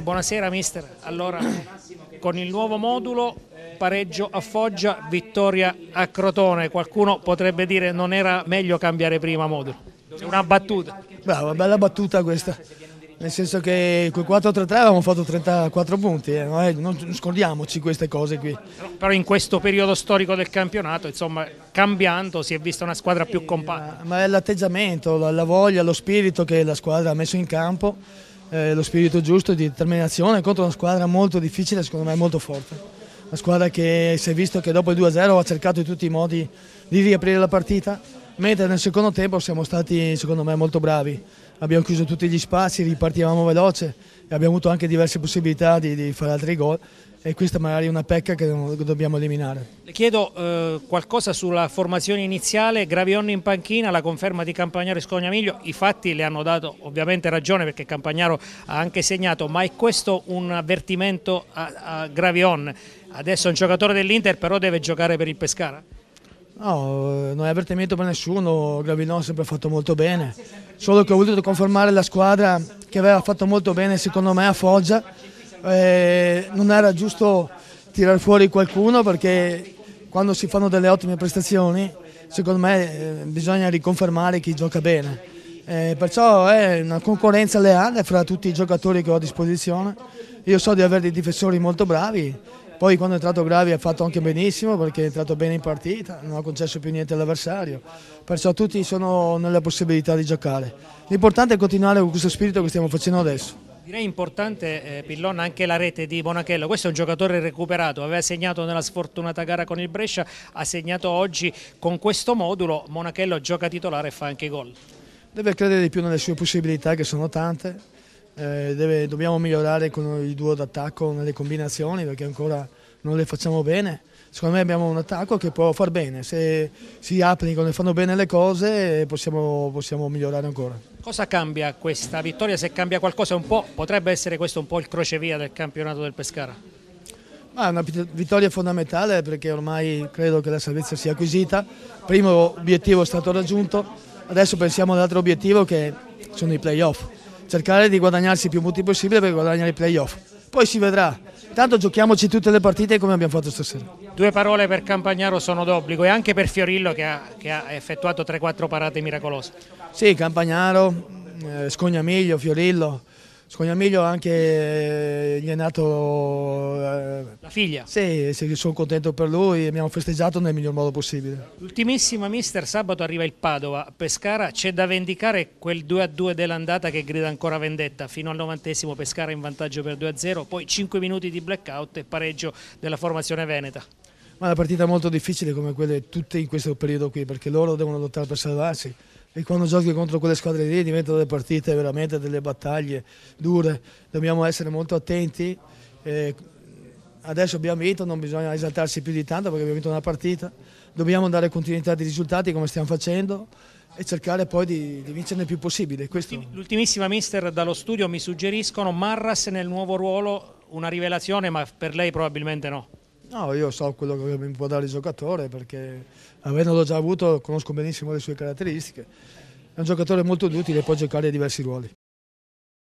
buonasera mister. Allora, con il nuovo modulo, pareggio a Foggia, vittoria a Crotone. Qualcuno potrebbe dire non era meglio cambiare prima modulo. Una battuta. una bella battuta questa. Nel senso che con 4-3-3 avevamo fatto 34 punti, eh, non scordiamoci queste cose qui. Però in questo periodo storico del campionato, insomma, cambiando si è vista una squadra più compatta. Ma è l'atteggiamento, la voglia, lo spirito che la squadra ha messo in campo eh, lo spirito giusto di determinazione contro una squadra molto difficile, secondo me molto forte. Una squadra che si è visto che dopo il 2-0 ha cercato in tutti i modi di riaprire la partita, mentre nel secondo tempo siamo stati secondo me molto bravi abbiamo chiuso tutti gli spazi, ripartivamo veloce e abbiamo avuto anche diverse possibilità di, di fare altri gol e questa magari è una pecca che dobbiamo eliminare. Le chiedo eh, qualcosa sulla formazione iniziale, Gravionni in panchina, la conferma di Campagnaro e Scognamiglio, i fatti le hanno dato ovviamente ragione perché Campagnaro ha anche segnato, ma è questo un avvertimento a, a Gravion? Adesso è un giocatore dell'Inter però deve giocare per il Pescara? No, eh, non è avvertimento per nessuno, Gravillon ha sempre fatto molto bene, solo che ho voluto confermare la squadra che aveva fatto molto bene secondo me a Foggia, eh, non era giusto tirare fuori qualcuno perché quando si fanno delle ottime prestazioni secondo me eh, bisogna riconfermare chi gioca bene, eh, perciò è una concorrenza leale fra tutti i giocatori che ho a disposizione, io so di avere dei difensori molto bravi poi quando è entrato Gravi ha fatto anche benissimo perché è entrato bene in partita, non ha concesso più niente all'avversario, perciò tutti sono nella possibilità di giocare. L'importante è continuare con questo spirito che stiamo facendo adesso. Direi importante eh, Pillon anche la rete di Bonachello, questo è un giocatore recuperato, aveva segnato nella sfortunata gara con il Brescia, ha segnato oggi con questo modulo, Monachello gioca titolare e fa anche gol. Deve credere di più nelle sue possibilità che sono tante, eh, deve, dobbiamo migliorare con i duo d'attacco nelle combinazioni perché ancora non le facciamo bene. Secondo me abbiamo un attacco che può far bene, se si applicano e fanno bene le cose possiamo, possiamo migliorare ancora. Cosa cambia questa vittoria? Se cambia qualcosa un po', potrebbe essere questo un po' il crocevia del campionato del Pescara? è una vittoria fondamentale perché ormai credo che la salvezza sia acquisita. primo obiettivo è stato raggiunto, adesso pensiamo all'altro obiettivo che sono i playoff cercare di guadagnarsi più punti possibile per guadagnare i playoff. Poi si vedrà. Intanto giochiamoci tutte le partite come abbiamo fatto stasera. Due parole per Campagnaro sono d'obbligo e anche per Fiorillo che ha, che ha effettuato 3-4 parate miracolose. Sì, Campagnaro, eh, Scognamiglio, Fiorillo. Scognamiglio anche eh, gli è nato eh, la figlia? Sì, sì, sono contento per lui e abbiamo festeggiato nel miglior modo possibile. Ultimissima, mister, sabato arriva il Padova. A Pescara c'è da vendicare quel 2-2 dell'andata che grida ancora vendetta. Fino al novantesimo Pescara in vantaggio per 2-0, poi 5 minuti di blackout e pareggio della formazione veneta. Ma una partita molto difficile come quelle tutte in questo periodo qui, perché loro devono lottare per salvarsi e quando giochi contro quelle squadre lì diventano delle partite veramente delle battaglie dure. Dobbiamo essere molto attenti. Eh, adesso abbiamo vinto, non bisogna esaltarsi più di tanto perché abbiamo vinto una partita, dobbiamo dare continuità di risultati come stiamo facendo e cercare poi di, di vincerne il più possibile. Questo... L'ultimissima mister dallo studio mi suggeriscono Marras nel nuovo ruolo, una rivelazione ma per lei probabilmente no. No, io so quello che mi può dare il giocatore perché avendolo già avuto conosco benissimo le sue caratteristiche. È un giocatore molto utile e può giocare a diversi ruoli.